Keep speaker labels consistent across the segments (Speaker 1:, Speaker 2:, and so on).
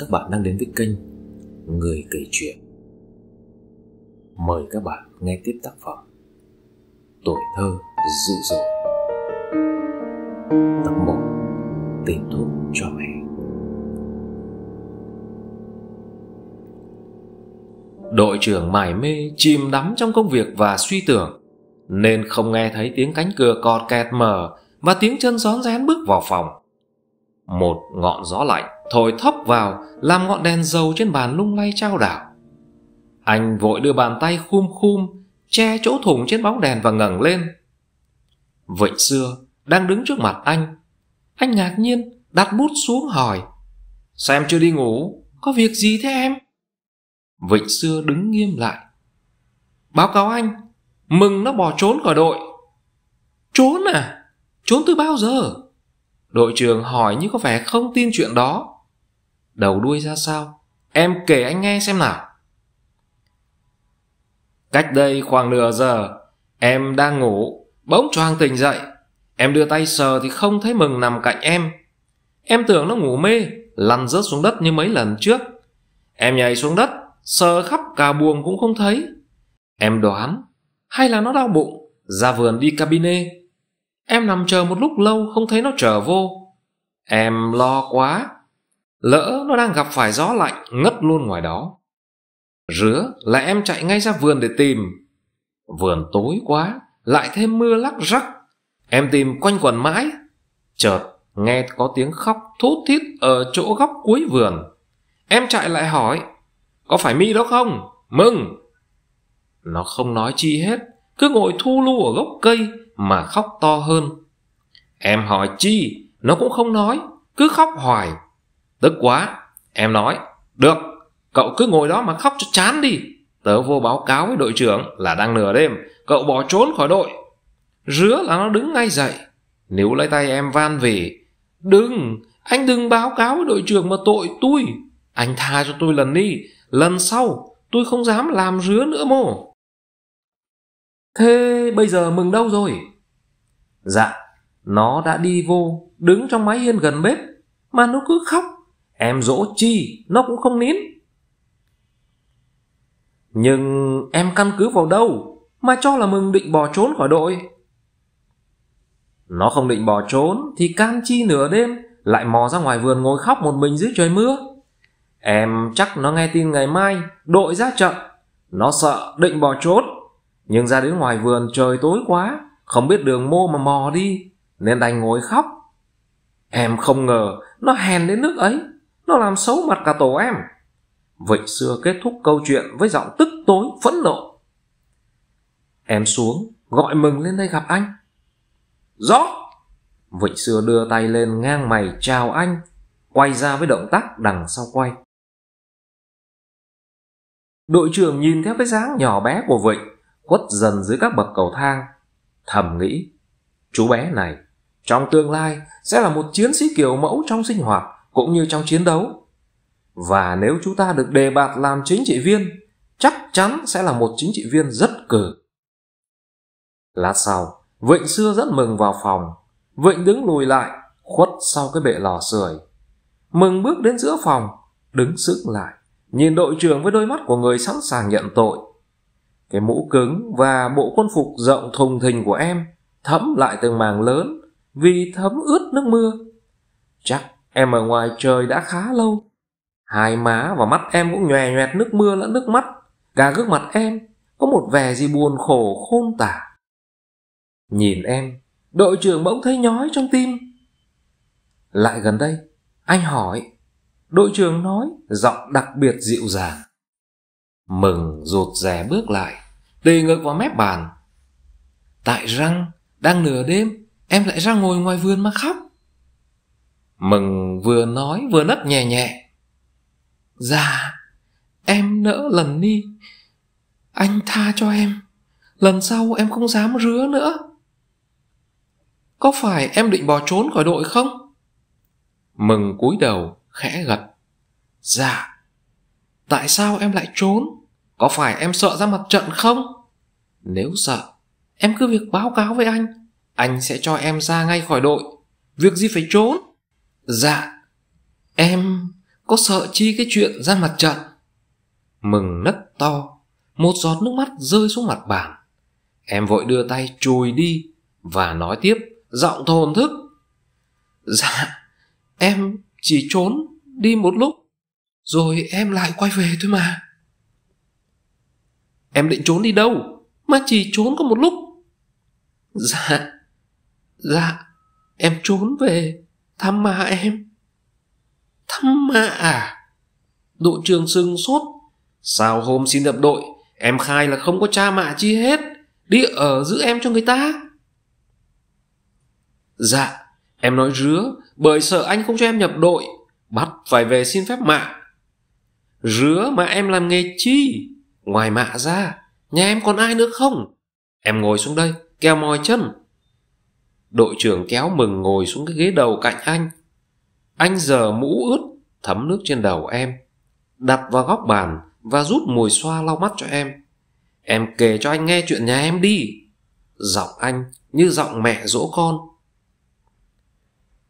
Speaker 1: các bạn đang đến với kênh Người kể chuyện. Mời các bạn nghe tiếp tác phẩm Tuổi thơ dữ dội. Tập 1 tình thuốc cho mẹ. Đội trưởng mải mê chìm đắm trong công việc và suy tưởng nên không nghe thấy tiếng cánh cửa cọt kẹt mở và tiếng chân rón rén bước vào phòng. Một ngọn gió lạnh thổi thấp vào làm ngọn đèn dầu trên bàn lung lay trao đảo. Anh vội đưa bàn tay khum khum che chỗ thủng trên bóng đèn và ngẩng lên. Vịnh xưa đang đứng trước mặt anh. Anh ngạc nhiên đặt bút xuống hỏi xem chưa đi ngủ? Có việc gì thế em? Vịnh xưa đứng nghiêm lại. Báo cáo anh, mừng nó bỏ trốn khỏi đội. Trốn à? Trốn từ bao giờ? Đội trưởng hỏi như có vẻ không tin chuyện đó đầu đuôi ra sao Em kể anh nghe xem nào Cách đây khoảng nửa giờ Em đang ngủ Bỗng choàng tỉnh dậy Em đưa tay sờ thì không thấy mừng nằm cạnh em Em tưởng nó ngủ mê Lăn rớt xuống đất như mấy lần trước Em nhảy xuống đất Sờ khắp cả buồng cũng không thấy Em đoán Hay là nó đau bụng Ra vườn đi cabine Em nằm chờ một lúc lâu không thấy nó trở vô Em lo quá Lỡ nó đang gặp phải gió lạnh ngất luôn ngoài đó. Rứa là em chạy ngay ra vườn để tìm. Vườn tối quá, lại thêm mưa lắc rắc. Em tìm quanh quần mãi. Chợt, nghe có tiếng khóc thút thít ở chỗ góc cuối vườn. Em chạy lại hỏi, có phải mi đó không? Mừng! Nó không nói chi hết, cứ ngồi thu lu ở gốc cây mà khóc to hơn. Em hỏi chi, nó cũng không nói, cứ khóc hoài Tức quá, em nói, được, cậu cứ ngồi đó mà khóc cho chán đi. Tớ vô báo cáo với đội trưởng là đang nửa đêm, cậu bỏ trốn khỏi đội. Rứa là nó đứng ngay dậy, nếu lấy tay em van về. Đừng, anh đừng báo cáo với đội trưởng mà tội tôi. Anh tha cho tôi lần đi, lần sau tôi không dám làm rứa nữa mô. Thế bây giờ mừng đâu rồi? Dạ, nó đã đi vô, đứng trong máy hiên gần bếp, mà nó cứ khóc Em dỗ chi, nó cũng không nín. Nhưng em căn cứ vào đâu mà cho là mừng định bỏ trốn khỏi đội? Nó không định bỏ trốn thì can chi nửa đêm lại mò ra ngoài vườn ngồi khóc một mình dưới trời mưa. Em chắc nó nghe tin ngày mai đội ra trận. Nó sợ định bỏ trốn. Nhưng ra đến ngoài vườn trời tối quá không biết đường mô mà mò đi nên đành ngồi khóc. Em không ngờ nó hèn đến nước ấy. Nó làm xấu mặt cả tổ em Vậy xưa kết thúc câu chuyện Với giọng tức tối phẫn nộ Em xuống Gọi mừng lên đây gặp anh Rõ Vịnh xưa đưa tay lên ngang mày chào anh Quay ra với động tác đằng sau quay Đội trưởng nhìn theo cái dáng nhỏ bé của Vịnh Quất dần dưới các bậc cầu thang Thầm nghĩ Chú bé này Trong tương lai sẽ là một chiến sĩ kiểu mẫu trong sinh hoạt cũng như trong chiến đấu. Và nếu chúng ta được đề bạt làm chính trị viên, chắc chắn sẽ là một chính trị viên rất cử. Lát sau, Vịnh xưa rất mừng vào phòng. Vịnh đứng lùi lại, khuất sau cái bệ lò sưởi. Mừng bước đến giữa phòng, đứng sững lại, nhìn đội trưởng với đôi mắt của người sẵn sàng nhận tội. Cái mũ cứng và bộ quân phục rộng thùng thình của em thấm lại từng màng lớn vì thấm ướt nước mưa. Chắc Em ở ngoài trời đã khá lâu. Hai má và mắt em cũng nhòe nhòe nước mưa lẫn nước mắt. Cả gương mặt em có một vẻ gì buồn khổ khôn tả. Nhìn em, đội trưởng bỗng thấy nhói trong tim. Lại gần đây, anh hỏi. Đội trưởng nói, giọng đặc biệt dịu dàng. Mừng rụt rè bước lại, tì ngực vào mép bàn. Tại răng, đang nửa đêm, em lại ra ngồi ngoài vườn mà khóc. Mừng vừa nói vừa nấc nhẹ nhẹ Dạ Em nỡ lần đi Anh tha cho em Lần sau em không dám rứa nữa Có phải em định bỏ trốn khỏi đội không? Mừng cúi đầu khẽ gật Dạ Tại sao em lại trốn? Có phải em sợ ra mặt trận không? Nếu sợ Em cứ việc báo cáo với anh Anh sẽ cho em ra ngay khỏi đội Việc gì phải trốn Dạ Em có sợ chi cái chuyện ra mặt trận Mừng nấc to Một giọt nước mắt rơi xuống mặt bàn Em vội đưa tay chùi đi Và nói tiếp Giọng thồn thức Dạ Em chỉ trốn đi một lúc Rồi em lại quay về thôi mà Em định trốn đi đâu Mà chỉ trốn có một lúc Dạ Dạ Em trốn về Thăm mà em Thăm mà à Đội trưởng sừng sốt Sao hôm xin nhập đội Em khai là không có cha mạ chi hết Đi ở giữ em cho người ta Dạ Em nói rứa Bởi sợ anh không cho em nhập đội Bắt phải về xin phép mạ Rứa mà em làm nghề chi Ngoài mạ ra Nhà em còn ai nữa không Em ngồi xuống đây Keo mòi chân Đội trưởng kéo mừng ngồi xuống cái ghế đầu cạnh anh. Anh giờ mũ ướt, thấm nước trên đầu em. Đặt vào góc bàn và rút mùi xoa lau mắt cho em. Em kể cho anh nghe chuyện nhà em đi. Giọng anh như giọng mẹ dỗ con.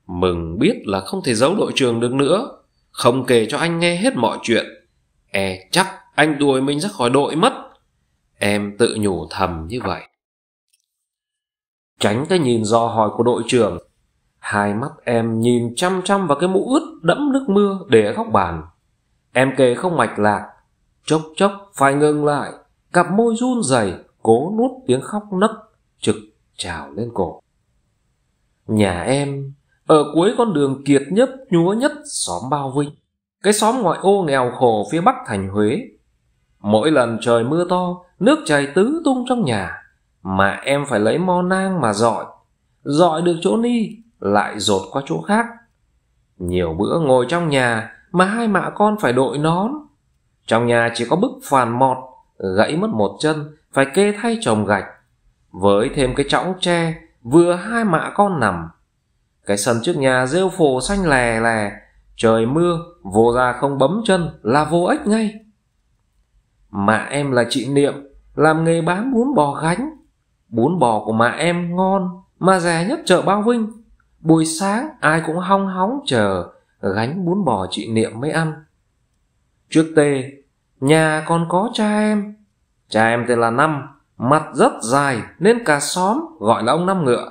Speaker 1: Mừng biết là không thể giấu đội trường được nữa. Không kể cho anh nghe hết mọi chuyện. E chắc anh đuổi mình ra khỏi đội mất. Em tự nhủ thầm như vậy tránh cái nhìn do hỏi của đội trưởng. Hai mắt em nhìn chăm chăm vào cái mũ ướt đẫm nước mưa để ở góc bàn. Em kề không mạch lạc, chốc chốc phải ngừng lại, cặp môi run rẩy cố nuốt tiếng khóc nấc trực trào lên cổ. Nhà em ở cuối con đường kiệt nhất, nhúa nhất xóm Bao Vinh, cái xóm ngoại ô nghèo khổ phía bắc thành Huế. Mỗi lần trời mưa to, nước chảy tứ tung trong nhà, mà em phải lấy mo nang mà dọi dọi được chỗ ni lại dột qua chỗ khác nhiều bữa ngồi trong nhà mà hai mạ con phải đội nón trong nhà chỉ có bức phàn mọt gãy mất một chân phải kê thay chồng gạch với thêm cái chõng tre vừa hai mạ con nằm cái sân trước nhà rêu phồ xanh lè lè trời mưa vô ra không bấm chân là vô ích ngay mạ em là chị niệm làm nghề bán bún bò gánh Bún bò của mẹ em ngon Mà rẻ nhất chợ Bao Vinh Buổi sáng ai cũng hong hóng chờ Gánh bún bò chị Niệm mới ăn Trước tê Nhà còn có cha em Cha em tên là Năm Mặt rất dài nên cả xóm gọi là ông Năm Ngựa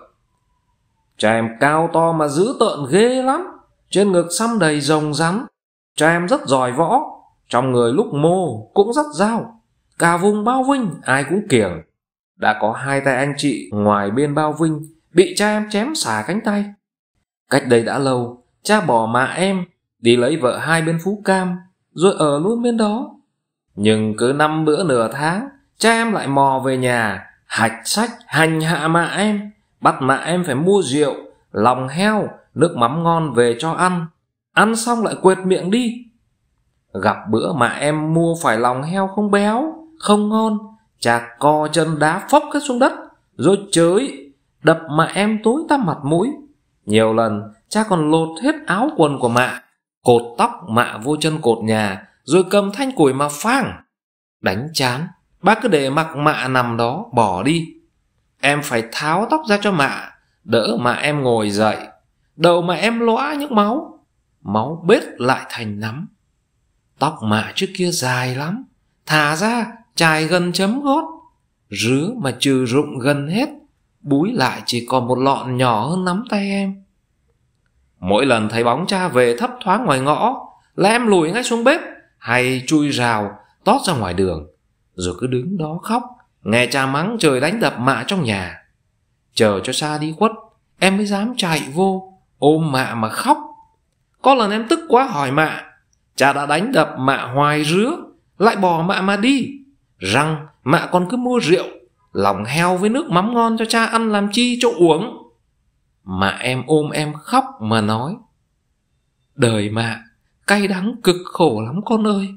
Speaker 1: Cha em cao to mà dữ tợn ghê lắm Trên ngực xăm đầy rồng rắn Cha em rất giỏi võ Trong người lúc mô cũng rất dao Cả vùng bao vinh ai cũng kiểng đã có hai tay anh chị ngoài bên bao vinh bị cha em chém xả cánh tay. Cách đây đã lâu, cha bỏ mà em đi lấy vợ hai bên Phú Cam rồi ở luôn bên đó. Nhưng cứ năm bữa nửa tháng, cha em lại mò về nhà, hạch sách, hành hạ mạ em, bắt mạ em phải mua rượu, lòng heo, nước mắm ngon về cho ăn. Ăn xong lại quệt miệng đi. Gặp bữa mà em mua phải lòng heo không béo, không ngon, Chà co chân đá phốc cái xuống đất Rồi chới Đập mà em tối ta mặt mũi Nhiều lần cha còn lột hết áo quần của mạ Cột tóc mạ vô chân cột nhà Rồi cầm thanh củi mà phang Đánh chán Bác cứ để mặc mạ nằm đó bỏ đi Em phải tháo tóc ra cho mạ Đỡ mà em ngồi dậy Đầu mà em lõa những máu Máu bết lại thành nắm Tóc mạ trước kia dài lắm Thả ra chai gần chấm gót rứa mà trừ rụng gần hết búi lại chỉ còn một lọn nhỏ hơn nắm tay em mỗi lần thấy bóng cha về thấp thoáng ngoài ngõ là em lùi ngay xuống bếp hay chui rào tót ra ngoài đường rồi cứ đứng đó khóc nghe cha mắng trời đánh đập mạ trong nhà chờ cho xa đi khuất em mới dám chạy vô ôm mạ mà khóc có lần em tức quá hỏi mạ cha đã đánh đập mạ hoài rứa lại bỏ mạ mà đi rằng mạ còn cứ mua rượu lòng heo với nước mắm ngon cho cha ăn làm chi cho uống mà em ôm em khóc mà nói đời mạ cay đắng cực khổ lắm con ơi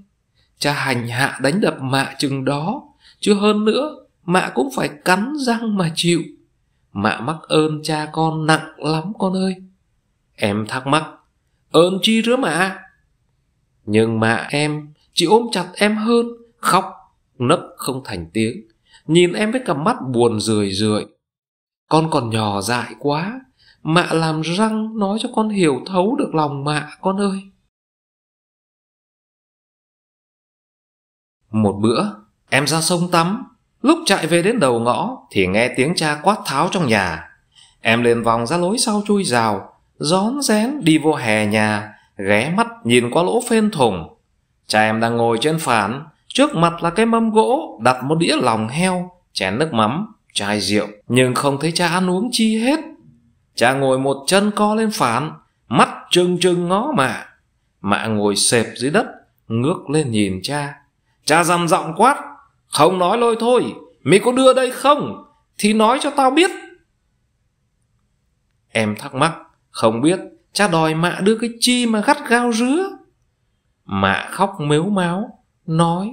Speaker 1: cha hành hạ đánh đập mạ chừng đó chứ hơn nữa mạ cũng phải cắn răng mà chịu mạ mắc ơn cha con nặng lắm con ơi em thắc mắc ơn chi rứa mạ nhưng mà em chỉ ôm chặt em hơn khóc nấc không thành tiếng nhìn em với cặp mắt buồn rười rượi con còn nhỏ dại quá mạ làm răng nói cho con hiểu thấu được lòng mạ con ơi một bữa em ra sông tắm lúc chạy về đến đầu ngõ thì nghe tiếng cha quát tháo trong nhà em liền vòng ra lối sau chui rào rón rén đi vô hè nhà ghé mắt nhìn qua lỗ phên thùng cha em đang ngồi trên phản Trước mặt là cái mâm gỗ, đặt một đĩa lòng heo, chén nước mắm, chai rượu, nhưng không thấy cha ăn uống chi hết. Cha ngồi một chân co lên phản, mắt trừng trừng ngó mạ. Mạ ngồi sẹp dưới đất, ngước lên nhìn cha. Cha dằm giọng quát, không nói lôi thôi, mi có đưa đây không, thì nói cho tao biết. Em thắc mắc, không biết, cha đòi mạ đưa cái chi mà gắt gao rứa. Mạ khóc mếu máu, nói,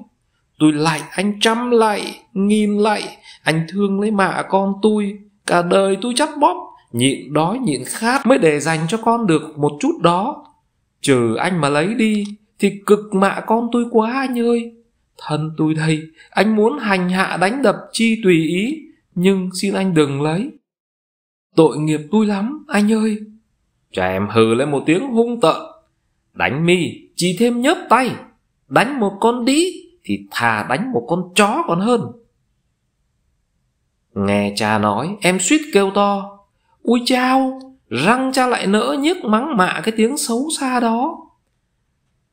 Speaker 1: Tôi lại anh trăm lại, nghìn lại, anh thương lấy mạ con tôi, cả đời tôi chắt bóp, nhịn đói nhịn khát mới để dành cho con được một chút đó. Trừ anh mà lấy đi, thì cực mạ con tôi quá anh ơi. Thân tôi đây, anh muốn hành hạ đánh đập chi tùy ý, nhưng xin anh đừng lấy. Tội nghiệp tôi lắm, anh ơi. Trẻ em hừ lên một tiếng hung tợn. Đánh mi, chỉ thêm nhớp tay. Đánh một con đĩ, thì thà đánh một con chó còn hơn nghe cha nói em suýt kêu to ui chao răng cha lại nỡ nhức mắng mạ cái tiếng xấu xa đó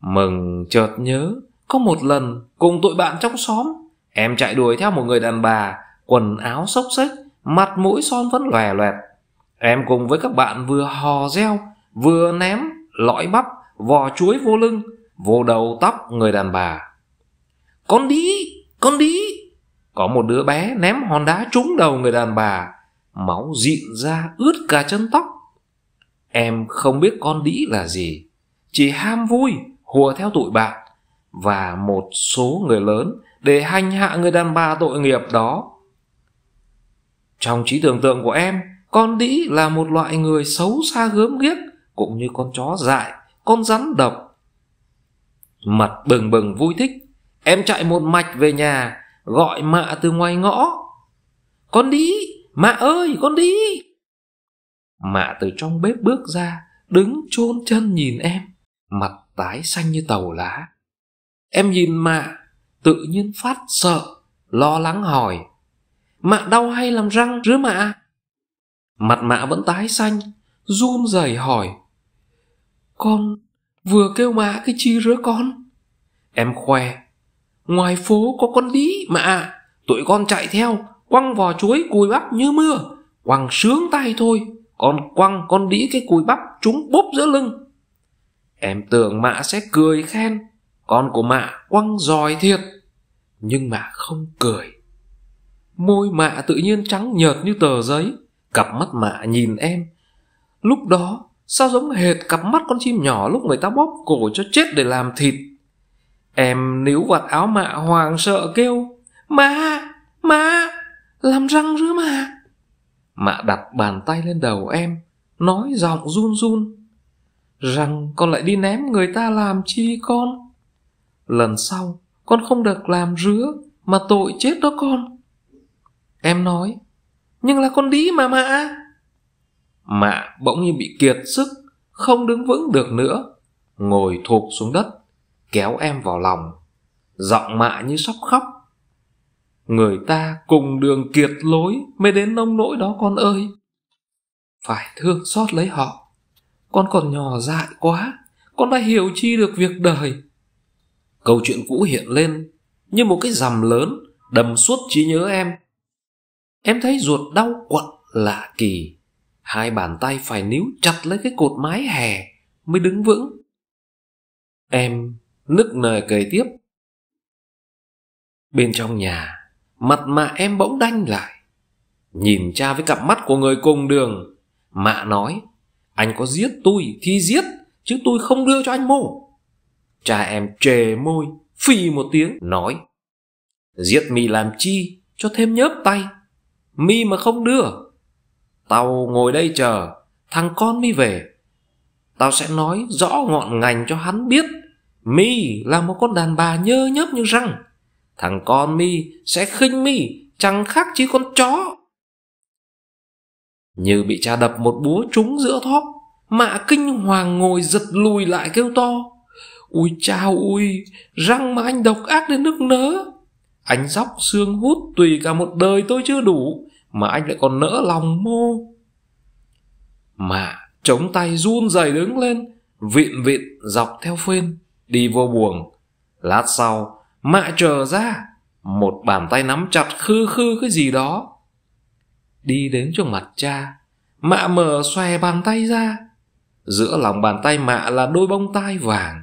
Speaker 1: mừng chợt nhớ có một lần cùng tụi bạn trong xóm em chạy đuổi theo một người đàn bà quần áo xốc xếch mặt mũi son vẫn lòe loẹt em cùng với các bạn vừa hò reo vừa ném lõi bắp vò chuối vô lưng vô đầu tóc người đàn bà con đi, con đi. Có một đứa bé ném hòn đá trúng đầu người đàn bà. Máu dịn ra ướt cả chân tóc. Em không biết con đĩ là gì. Chỉ ham vui, hùa theo tụi bạn. Và một số người lớn để hành hạ người đàn bà tội nghiệp đó. Trong trí tưởng tượng của em, con đĩ là một loại người xấu xa gớm ghiếc, cũng như con chó dại, con rắn độc. Mặt bừng bừng vui thích, Em chạy một mạch về nhà Gọi mạ từ ngoài ngõ Con đi Mạ ơi con đi Mạ từ trong bếp bước ra Đứng chôn chân nhìn em Mặt tái xanh như tàu lá Em nhìn mạ Tự nhiên phát sợ Lo lắng hỏi Mạ đau hay làm răng rứa mạ Mặt mạ vẫn tái xanh Run rẩy hỏi Con vừa kêu mạ cái chi rứa con Em khoe ngoài phố có con đĩ mà à tụi con chạy theo quăng vò chuối cùi bắp như mưa quăng sướng tay thôi còn quăng con đĩ cái cùi bắp chúng bốp giữa lưng em tưởng mạ sẽ cười khen con của mạ quăng giỏi thiệt nhưng mạ không cười môi mạ tự nhiên trắng nhợt như tờ giấy cặp mắt mạ nhìn em lúc đó sao giống hệt cặp mắt con chim nhỏ lúc người ta bóp cổ cho chết để làm thịt Em níu vạt áo mạ hoàng sợ kêu Má, má, làm răng rứa mà Mạ đặt bàn tay lên đầu em Nói giọng run run Rằng con lại đi ném người ta làm chi con Lần sau con không được làm rứa Mà tội chết đó con Em nói Nhưng là con đi mà mạ Mạ bỗng như bị kiệt sức Không đứng vững được nữa Ngồi thụp xuống đất kéo em vào lòng giọng mạ như sắp khóc người ta cùng đường kiệt lối mới đến nông nỗi đó con ơi phải thương xót lấy họ con còn nhỏ dại quá con đã hiểu chi được việc đời câu chuyện cũ hiện lên như một cái rằm lớn đầm suốt trí nhớ em em thấy ruột đau quặn lạ kỳ hai bàn tay phải níu chặt lấy cái cột mái hè mới đứng vững em nức nở cười tiếp. Bên trong nhà, mặt mạ em bỗng đanh lại. Nhìn cha với cặp mắt của người cùng đường, mạ nói, anh có giết tôi thì giết, chứ tôi không đưa cho anh mổ. Cha em chề môi, phì một tiếng, nói, giết mi làm chi, cho thêm nhớp tay. Mi mà không đưa, tao ngồi đây chờ, thằng con mi về. Tao sẽ nói rõ ngọn ngành cho hắn biết Mi là một con đàn bà nhơ nhớp như răng. Thằng con Mi sẽ khinh Mi, chẳng khác chi con chó. Như bị cha đập một búa trúng giữa thóp, mạ kinh hoàng ngồi giật lùi lại kêu to. Ui chao ui, răng mà anh độc ác đến nước nỡ. Anh dóc xương hút tùy cả một đời tôi chưa đủ, mà anh lại còn nỡ lòng mô. Mạ chống tay run rẩy đứng lên, vịn vịn dọc theo phên đi vô buồng lát sau mạ trờ ra một bàn tay nắm chặt khư khư cái gì đó đi đến trước mặt cha mạ mở xòe bàn tay ra giữa lòng bàn tay mạ là đôi bông tai vàng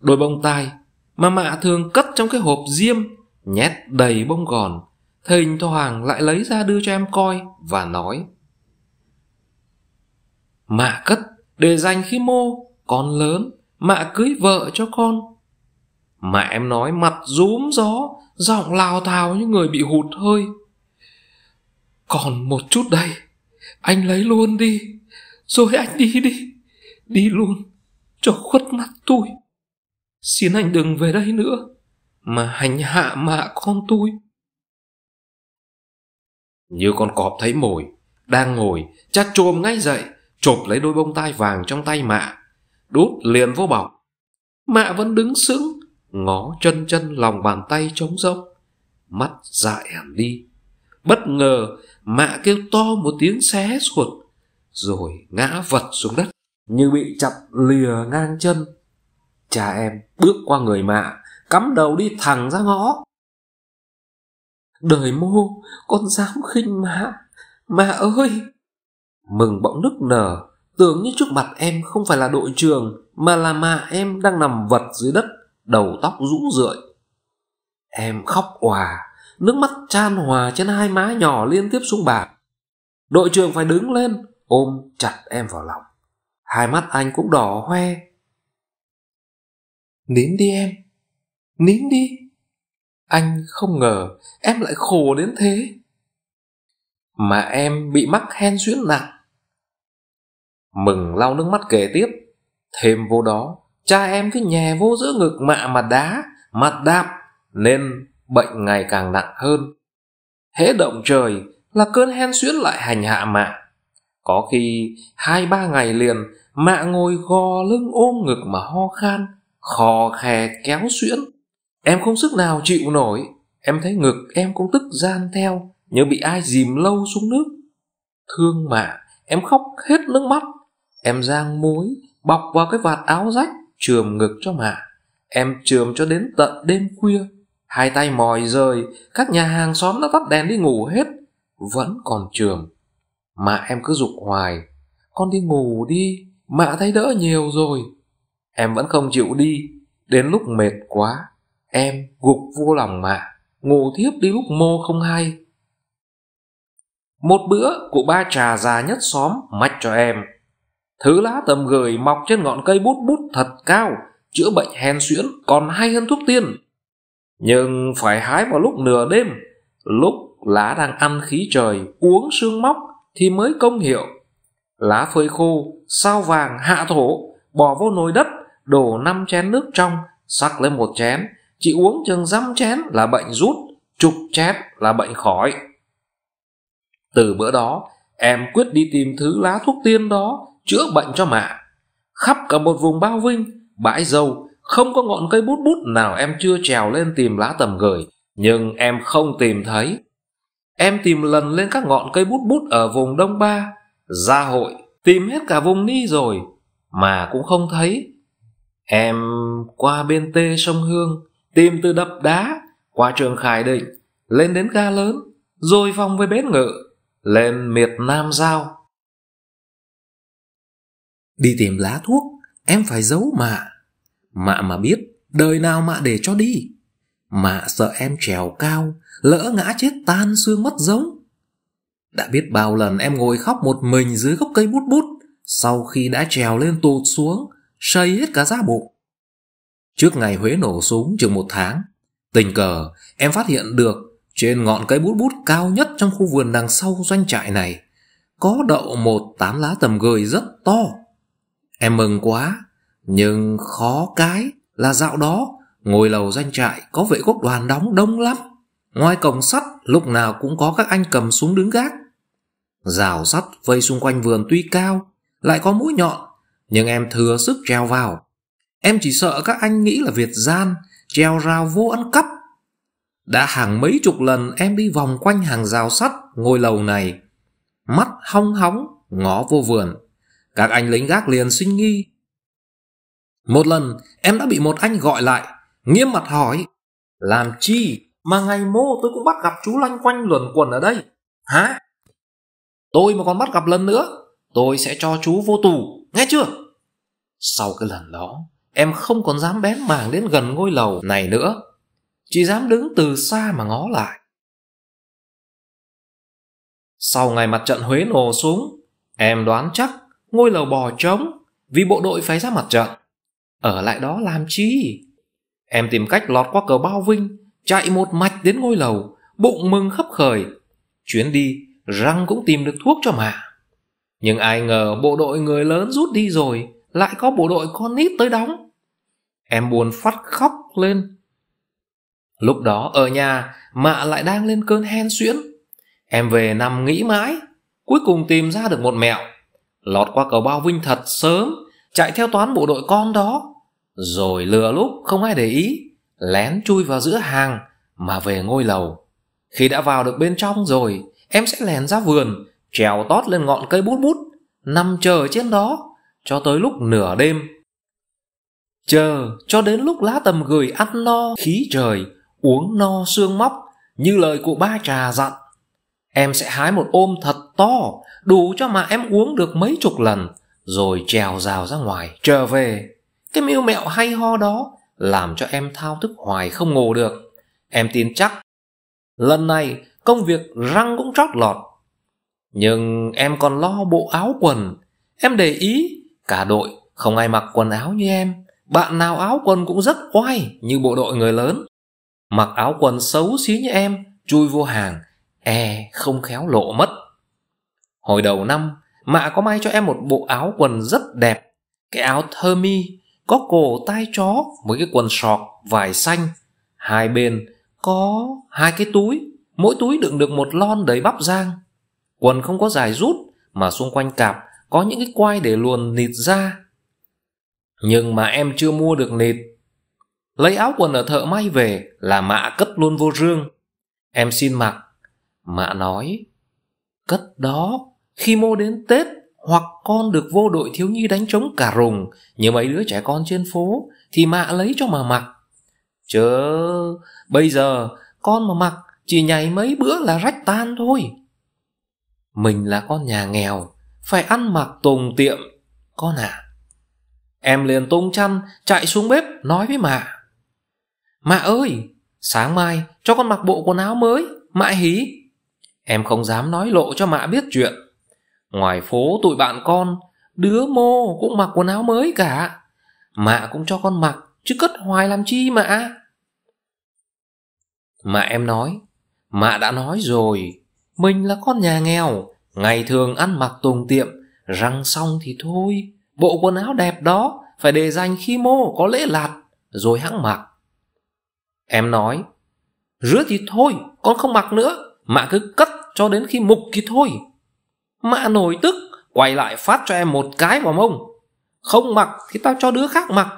Speaker 1: đôi bông tai mà mạ thường cất trong cái hộp diêm nhét đầy bông gòn thỉnh thoảng lại lấy ra đưa cho em coi và nói mạ cất để dành khi mô còn lớn mạ cưới vợ cho con mạ em nói mặt rúm gió giọng lao thào như người bị hụt hơi còn một chút đây anh lấy luôn đi rồi anh đi đi đi luôn cho khuất mắt tôi xin anh đừng về đây nữa mà hành hạ mạ con tôi như con cọp thấy mồi đang ngồi chát chồm ngay dậy chộp lấy đôi bông tai vàng trong tay mạ đút liền vô bọc mạ vẫn đứng sững ngó chân chân lòng bàn tay trống rỗng mắt dại hẳn đi bất ngờ mạ kêu to một tiếng xé ruột rồi ngã vật xuống đất như bị chặt lìa ngang chân cha em bước qua người mạ cắm đầu đi thẳng ra ngõ đời mô con dám khinh mạ mạ ơi mừng bỗng nức nở tưởng như trước mặt em không phải là đội trưởng mà là mà em đang nằm vật dưới đất đầu tóc rũ rượi em khóc òa nước mắt chan hòa trên hai má nhỏ liên tiếp xuống bàn đội trưởng phải đứng lên ôm chặt em vào lòng hai mắt anh cũng đỏ hoe nín đi em nín đi anh không ngờ em lại khổ đến thế mà em bị mắc hen suyễn nặng Mừng lau nước mắt kể tiếp Thêm vô đó Cha em cứ nhè vô giữa ngực mạ mặt đá Mặt đạp Nên bệnh ngày càng nặng hơn Hễ động trời Là cơn hen suyễn lại hành hạ mạ Có khi Hai ba ngày liền Mạ ngồi gò lưng ôm ngực mà ho khan Khò khè kéo suyễn Em không sức nào chịu nổi Em thấy ngực em cũng tức gian theo Như bị ai dìm lâu xuống nước Thương mạ Em khóc hết nước mắt Em giang muối, bọc vào cái vạt áo rách, trường ngực cho mạ Em trường cho đến tận đêm khuya. Hai tay mỏi rời, các nhà hàng xóm đã tắt đèn đi ngủ hết. Vẫn còn trường. Mà em cứ dục hoài. Con đi ngủ đi, mạ thấy đỡ nhiều rồi. Em vẫn không chịu đi. Đến lúc mệt quá, em gục vô lòng mạ. Ngủ thiếp đi lúc mô không hay. Một bữa, cụ ba trà già nhất xóm mách cho em thứ lá tầm gửi mọc trên ngọn cây bút bút thật cao chữa bệnh hèn suyễn còn hay hơn thuốc tiên nhưng phải hái vào lúc nửa đêm lúc lá đang ăn khí trời uống sương móc thì mới công hiệu lá phơi khô sao vàng hạ thổ bỏ vô nồi đất đổ năm chén nước trong sắc lên một chén chỉ uống chừng dăm chén là bệnh rút chục chén là bệnh khỏi từ bữa đó em quyết đi tìm thứ lá thuốc tiên đó chữa bệnh cho mạ khắp cả một vùng bao vinh bãi dâu không có ngọn cây bút bút nào em chưa trèo lên tìm lá tầm gửi nhưng em không tìm thấy em tìm lần lên các ngọn cây bút bút ở vùng đông ba gia hội tìm hết cả vùng ni rồi mà cũng không thấy em qua bên tê sông hương tìm từ đập đá qua trường khải định lên đến ga lớn rồi vòng về bến ngự lên miệt nam giao Đi tìm lá thuốc, em phải giấu mạ. Mạ mà biết, đời nào mạ để cho đi. Mạ sợ em trèo cao, lỡ ngã chết tan xương mất giống. Đã biết bao lần em ngồi khóc một mình dưới gốc cây bút bút, sau khi đã trèo lên tụt xuống, xây hết cả da bụng. Trước ngày Huế nổ súng chừng một tháng, tình cờ em phát hiện được trên ngọn cây bút bút cao nhất trong khu vườn đằng sau doanh trại này, có đậu một tán lá tầm gười rất to. Em mừng quá, nhưng khó cái là dạo đó ngồi lầu doanh trại có vệ quốc đoàn đóng đông lắm. Ngoài cổng sắt lúc nào cũng có các anh cầm súng đứng gác. Rào sắt vây xung quanh vườn tuy cao, lại có mũi nhọn, nhưng em thừa sức treo vào. Em chỉ sợ các anh nghĩ là Việt gian, treo rào vô ăn cắp. Đã hàng mấy chục lần em đi vòng quanh hàng rào sắt ngôi lầu này. Mắt hong hóng, ngó vô vườn. Các anh lính gác liền suy nghi. Một lần, em đã bị một anh gọi lại, nghiêm mặt hỏi. Làm chi mà ngày mô tôi cũng bắt gặp chú lanh quanh luẩn quẩn ở đây? Hả? Tôi mà còn bắt gặp lần nữa, tôi sẽ cho chú vô tù, nghe chưa? Sau cái lần đó, em không còn dám bén mảng đến gần ngôi lầu này nữa. Chỉ dám đứng từ xa mà ngó lại. Sau ngày mặt trận Huế nổ xuống, em đoán chắc ngôi lầu bò trống vì bộ đội phải ra mặt trận. Ở lại đó làm chi? Em tìm cách lọt qua cờ bao vinh, chạy một mạch đến ngôi lầu, bụng mừng khấp khởi. Chuyến đi, răng cũng tìm được thuốc cho mà. Nhưng ai ngờ bộ đội người lớn rút đi rồi, lại có bộ đội con nít tới đóng. Em buồn phát khóc lên. Lúc đó ở nhà, mạ lại đang lên cơn hen suyễn. Em về nằm nghĩ mãi, cuối cùng tìm ra được một mẹo lọt qua cầu bao Vinh thật sớm, chạy theo toán bộ đội con đó, rồi lừa lúc không ai để ý, lén chui vào giữa hàng mà về ngôi lầu. Khi đã vào được bên trong rồi, em sẽ lèn ra vườn, trèo tót lên ngọn cây bút bút, nằm chờ trên đó cho tới lúc nửa đêm. Chờ cho đến lúc lá tầm gửi ăn no khí trời, uống no xương móc như lời cụ ba trà dặn. Em sẽ hái một ôm thật to đủ cho mà em uống được mấy chục lần, rồi trèo rào ra ngoài, trở về. Cái mưu mẹo hay ho đó làm cho em thao thức hoài không ngủ được. Em tin chắc, lần này công việc răng cũng trót lọt. Nhưng em còn lo bộ áo quần. Em để ý, cả đội không ai mặc quần áo như em. Bạn nào áo quần cũng rất oai như bộ đội người lớn. Mặc áo quần xấu xí như em, chui vô hàng, e không khéo lộ mất. Hồi đầu năm, mạ có may cho em một bộ áo quần rất đẹp. Cái áo thơ mi, có cổ tai chó với cái quần sọt vải xanh. Hai bên có hai cái túi, mỗi túi đựng được một lon đầy bắp rang. Quần không có dài rút mà xung quanh cạp có những cái quai để luồn nịt ra. Nhưng mà em chưa mua được nịt. Lấy áo quần ở thợ may về là mạ cất luôn vô rương. Em xin mặc. Mạ nói, cất đó. Khi mô đến Tết hoặc con được vô đội thiếu nhi đánh trống cả rùng như mấy đứa trẻ con trên phố thì mạ lấy cho mà mặc. Chớ, bây giờ con mà mặc chỉ nhảy mấy bữa là rách tan thôi. Mình là con nhà nghèo, phải ăn mặc tùng tiệm, con ạ. À. Em liền tung chăn, chạy xuống bếp, nói với mạ. Mạ ơi, sáng mai cho con mặc bộ quần áo mới, mạ hí. Em không dám nói lộ cho mạ biết chuyện Ngoài phố tụi bạn con Đứa mô cũng mặc quần áo mới cả Mạ cũng cho con mặc Chứ cất hoài làm chi mạ Mạ em nói Mạ đã nói rồi Mình là con nhà nghèo Ngày thường ăn mặc tùng tiệm Răng xong thì thôi Bộ quần áo đẹp đó Phải để dành khi mô có lễ lạt Rồi hãng mặc Em nói Rứa thì thôi Con không mặc nữa Mạ cứ cất cho đến khi mục thì thôi mạ nổi tức quay lại phát cho em một cái vào mông không mặc thì tao cho đứa khác mặc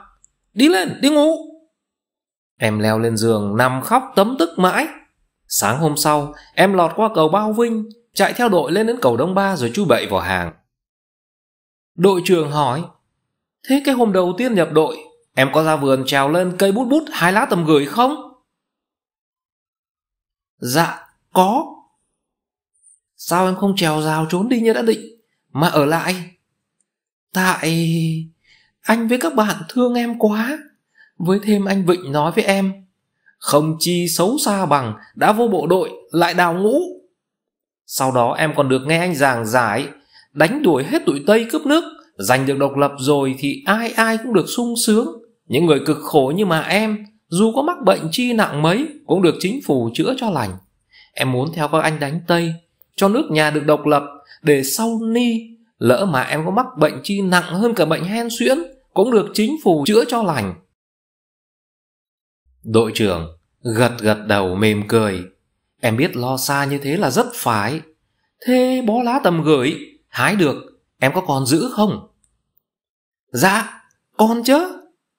Speaker 1: đi lên đi ngủ em leo lên giường nằm khóc tấm tức mãi sáng hôm sau em lọt qua cầu bao vinh chạy theo đội lên đến cầu đông ba rồi chui bậy vào hàng đội trưởng hỏi thế cái hôm đầu tiên nhập đội em có ra vườn trèo lên cây bút bút hai lá tầm gửi không dạ có Sao em không trèo rào trốn đi như đã định Mà ở lại Tại Anh với các bạn thương em quá Với thêm anh Vịnh nói với em Không chi xấu xa bằng Đã vô bộ đội lại đào ngũ Sau đó em còn được nghe anh giảng giải Đánh đuổi hết tụi Tây cướp nước Giành được độc lập rồi Thì ai ai cũng được sung sướng Những người cực khổ như mà em Dù có mắc bệnh chi nặng mấy Cũng được chính phủ chữa cho lành Em muốn theo các anh đánh Tây cho nước nhà được độc lập để sau ni lỡ mà em có mắc bệnh chi nặng hơn cả bệnh hen suyễn cũng được chính phủ chữa cho lành đội trưởng gật gật đầu mềm cười em biết lo xa như thế là rất phải thế bó lá tầm gửi hái được em có còn giữ không dạ con chứ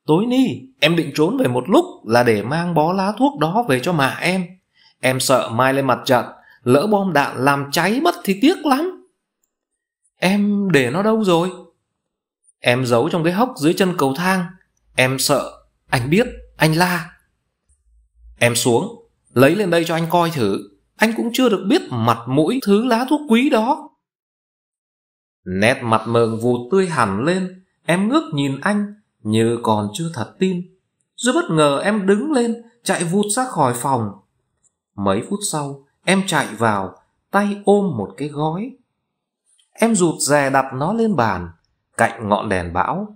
Speaker 1: tối ni em định trốn về một lúc là để mang bó lá thuốc đó về cho mà em em sợ mai lên mặt trận lỡ bom đạn làm cháy mất thì tiếc lắm em để nó đâu rồi em giấu trong cái hốc dưới chân cầu thang em sợ anh biết anh la em xuống lấy lên đây cho anh coi thử anh cũng chưa được biết mặt mũi thứ lá thuốc quý đó nét mặt mường vụt tươi hẳn lên em ngước nhìn anh như còn chưa thật tin rồi bất ngờ em đứng lên chạy vụt ra khỏi phòng mấy phút sau Em chạy vào, tay ôm một cái gói. Em rụt rè đặt nó lên bàn, cạnh ngọn đèn bão.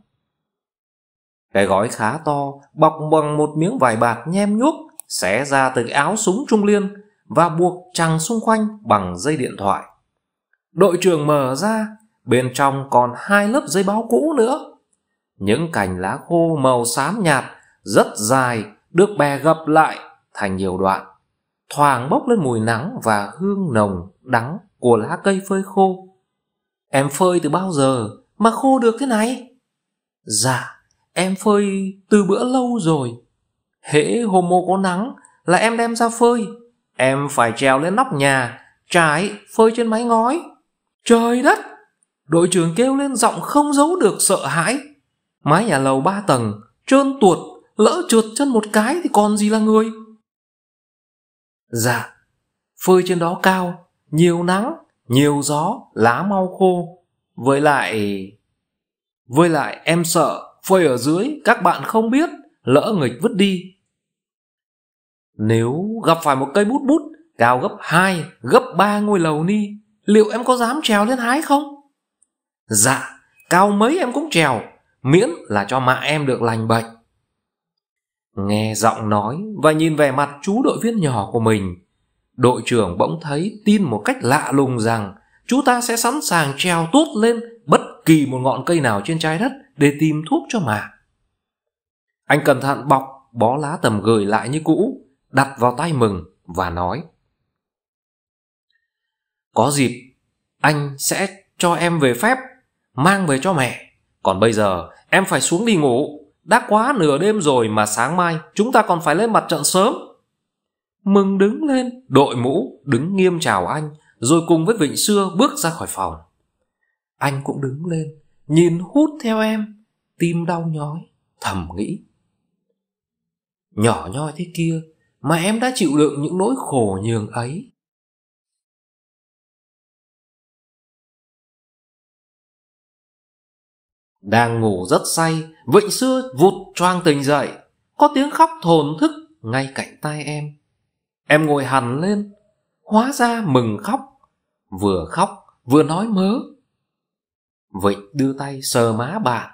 Speaker 1: Cái gói khá to, bọc bằng một miếng vải bạt nhem nhuốc, xé ra từ áo súng trung liên và buộc chằng xung quanh bằng dây điện thoại. Đội trưởng mở ra, bên trong còn hai lớp dây báo cũ nữa. Những cành lá khô màu xám nhạt, rất dài, được bè gập lại thành nhiều đoạn thoảng bốc lên mùi nắng và hương nồng đắng của lá cây phơi khô. Em phơi từ bao giờ mà khô được thế này? Dạ, em phơi từ bữa lâu rồi. Hễ hôm mô có nắng là em đem ra phơi. Em phải trèo lên nóc nhà, trái phơi trên mái ngói. Trời đất! Đội trưởng kêu lên giọng không giấu được sợ hãi. Mái nhà lầu ba tầng, trơn tuột, lỡ trượt chân một cái thì còn gì là người dạ phơi trên đó cao nhiều nắng nhiều gió lá mau khô với lại với lại em sợ phơi ở dưới các bạn không biết lỡ nghịch vứt đi nếu gặp phải một cây bút bút cao gấp hai gấp ba ngôi lầu ni liệu em có dám trèo lên hái không dạ cao mấy em cũng trèo miễn là cho mạ em được lành bệnh Nghe giọng nói và nhìn vẻ mặt chú đội viên nhỏ của mình, đội trưởng bỗng thấy tin một cách lạ lùng rằng chú ta sẽ sẵn sàng treo tuốt lên bất kỳ một ngọn cây nào trên trái đất để tìm thuốc cho mà. Anh cẩn thận bọc bó lá tầm gửi lại như cũ, đặt vào tay mừng và nói. Có dịp, anh sẽ cho em về phép, mang về cho mẹ. Còn bây giờ, em phải xuống đi ngủ đã quá nửa đêm rồi mà sáng mai chúng ta còn phải lên mặt trận sớm mừng đứng lên đội mũ đứng nghiêm chào anh rồi cùng với vịnh xưa bước ra khỏi phòng anh cũng đứng lên nhìn hút theo em tim đau nhói thầm nghĩ nhỏ nhoi thế kia mà em đã chịu đựng những nỗi khổ nhường ấy đang ngủ rất say vịnh xưa vụt choang tỉnh dậy có tiếng khóc thồn thức ngay cạnh tai em em ngồi hẳn lên hóa ra mừng khóc vừa khóc vừa nói mớ vịnh đưa tay sờ má bạn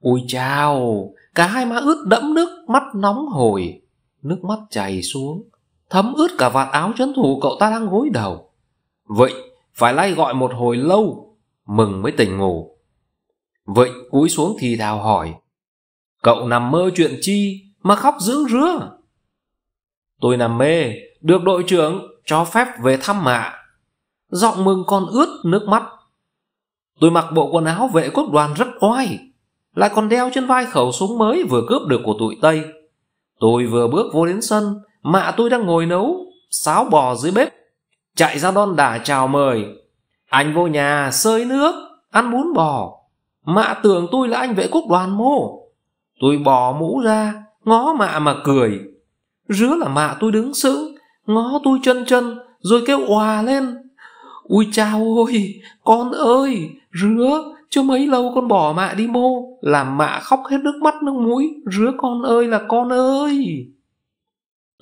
Speaker 1: ôi chao cả hai má ướt đẫm nước mắt nóng hồi nước mắt chảy xuống thấm ướt cả vạt áo trấn thủ cậu ta đang gối đầu vịnh phải lay gọi một hồi lâu mừng mới tỉnh ngủ Vậy cúi xuống thì thào hỏi Cậu nằm mơ chuyện chi Mà khóc dữ rứa Tôi nằm mê Được đội trưởng cho phép về thăm mạ Giọng mừng con ướt nước mắt Tôi mặc bộ quần áo vệ quốc đoàn rất oai Lại còn đeo trên vai khẩu súng mới Vừa cướp được của tụi Tây Tôi vừa bước vô đến sân Mạ tôi đang ngồi nấu Sáo bò dưới bếp Chạy ra đon đả chào mời Anh vô nhà sơi nước Ăn bún bò Mạ tưởng tôi là anh vệ quốc đoàn mô Tôi bỏ mũ ra Ngó mạ mà cười Rứa là mạ tôi đứng sững Ngó tôi chân chân Rồi kêu hòa lên Ui chao ôi, Con ơi Rứa Chứ mấy lâu con bỏ mạ đi mô Làm mạ khóc hết nước mắt nước mũi Rứa con ơi là con ơi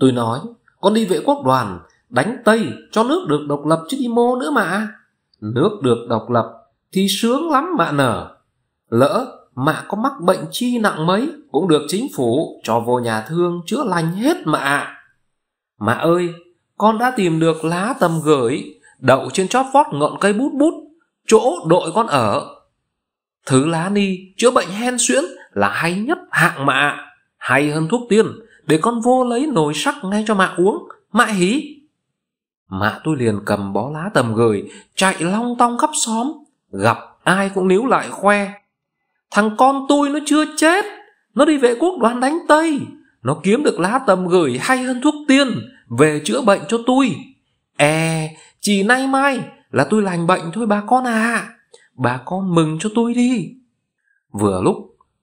Speaker 1: Tôi nói Con đi vệ quốc đoàn Đánh Tây cho nước được độc lập chứ đi mô nữa mà Nước được độc lập Thì sướng lắm mạ nở lỡ mạ có mắc bệnh chi nặng mấy cũng được chính phủ cho vô nhà thương chữa lành hết mạ mạ ơi con đã tìm được lá tầm gửi đậu trên chóp vót ngọn cây bút bút chỗ đội con ở thứ lá ni chữa bệnh hen suyễn là hay nhất hạng mạ hay hơn thuốc tiên để con vô lấy nồi sắc ngay cho mạ uống mạ hí mạ tôi liền cầm bó lá tầm gửi chạy long tong khắp xóm gặp ai cũng níu lại khoe Thằng con tôi nó chưa chết Nó đi vệ quốc đoàn đánh Tây Nó kiếm được lá tầm gửi hay hơn thuốc tiên Về chữa bệnh cho tôi E chỉ nay mai là tôi lành bệnh thôi bà con à Bà con mừng cho tôi đi Vừa lúc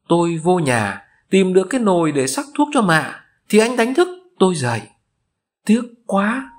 Speaker 1: tôi vô nhà Tìm được cái nồi để sắc thuốc cho mạ Thì anh đánh thức tôi dậy Tiếc quá